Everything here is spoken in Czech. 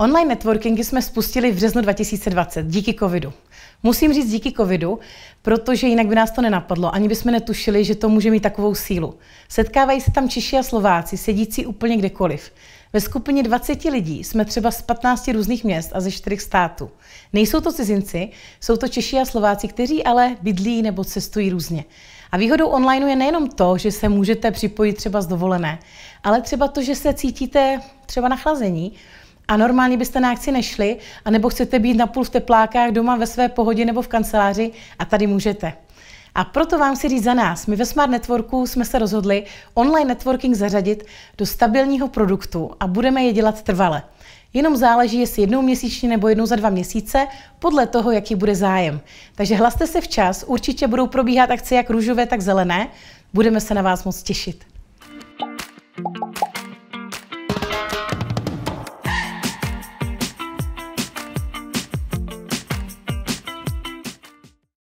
Online networkingy jsme spustili v březnu 2020 díky covidu. Musím říct díky covidu, protože jinak by nás to nenapadlo, ani bychom netušili, že to může mít takovou sílu. Setkávají se tam Češi a Slováci, sedící úplně kdekoliv. Ve skupině 20 lidí jsme třeba z 15 různých měst a ze 4 států. Nejsou to cizinci, jsou to Češi a Slováci, kteří ale bydlí nebo cestují různě. A výhodou online je nejenom to, že se můžete připojit třeba z dovolené, ale třeba to, že se cítíte třeba na chlazení, a normálně byste na akci nešli, anebo chcete být napůl v teplákách doma ve své pohodě nebo v kanceláři a tady můžete. A proto vám si říct za nás, my ve Smart Networku jsme se rozhodli online networking zařadit do stabilního produktu a budeme je dělat trvale. Jenom záleží, jestli jednou měsíčně nebo jednou za dva měsíce, podle toho, jaký bude zájem. Takže hlaste se včas, určitě budou probíhat akce jak růžové, tak zelené. Budeme se na vás moc těšit.